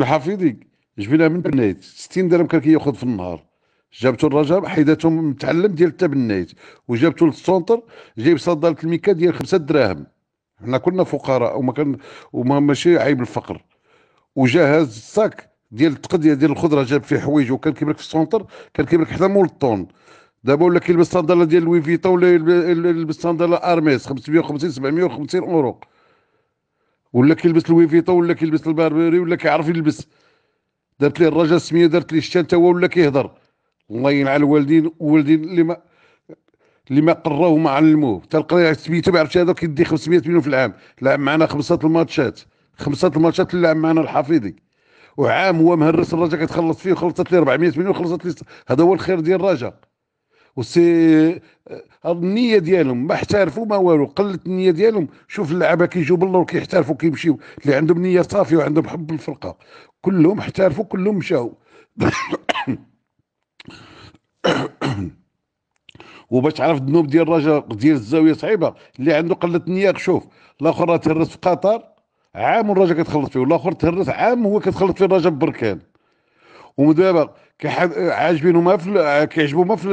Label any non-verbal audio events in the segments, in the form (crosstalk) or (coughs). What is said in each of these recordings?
الحفيظي جبنا من بنايت 60 درهم كان كياخذ في النهار جابتو الرجاء حيداتو متعلم ديال التبنيت وجابتو للسونتر جايب صداره الميكا ديال 5 دراهم حنا كنا فقراء وما كان وما ماشي عيب الفقر وجهز الساك ديال التقديه ديال الخضره جاب فيه حوايجه وكان كيبرك في السونتر كان كيبرك حدا مول الطون دابا ولا كيلبس صندله ديال لوي فيتا ولا يلبس صندله ارميس 550 750 اورو ولا كيلبس الويفيطا ولا كيلبس الباربري ولا كيعرف يلبس دارت ليه الرجا السميه دارت ليه الشتا هو ولا كيهضر الله ينعى الوالدين والوالدين اللي ما اللي ما قراوه ما علموه حتى القرايه التبيته ما عرفتش هذا كيدي 500 مليون في العام لعب معنا خمسه الماتشات خمسه الماتشات اللي لعب معنا الحفيظي وعام هو مهرس الرجا كتخلص فيه وخلصت ليه 400 مليون خلصت ليه هذا هو الخير ديال الرجا وسي هاد النيه ديالهم ما احترفوا ما والو قلت النيه ديالهم شوف اللعابه كيجيو باللور كيحترفوا كيمشيو اللي عندهم نيه صافيه وعندهم حب الفرقه كلهم احترفوا كلهم مشاو (coughs) وباش تعرف الذنوب ديال الرجاء ديال الزاويه صعيبه اللي عنده قله نيه شوف الاخر تهرس في قطر عام والرجاء كتخلط فيه والاخر تهرس عام هو كتخلط فيه الرجاء ببركان ودابا عاجبينهم في ما في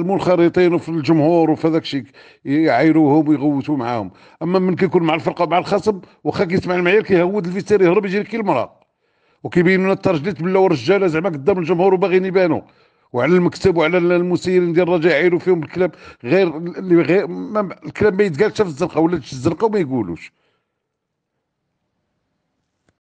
المنخرطين وفي الجمهور وفي هذاك الشيء يعايروهم ويغوتوا معاهم اما من كيكون مع الفرقه مع الخصم واخا كيسمع المعايير كيهود الفيستير يهرب يجري كي المراه وكيبين لنا الترجليت بلا ورجاله زعما قدام الجمهور وباغيين يبانوا وعلى المكتب وعلى المسيرين ديال الرجاء يعيروا فيهم الكلام غير اللي غير ما الكلام ما يتقالش في الزنقه ولا الزنقه وما يقولوش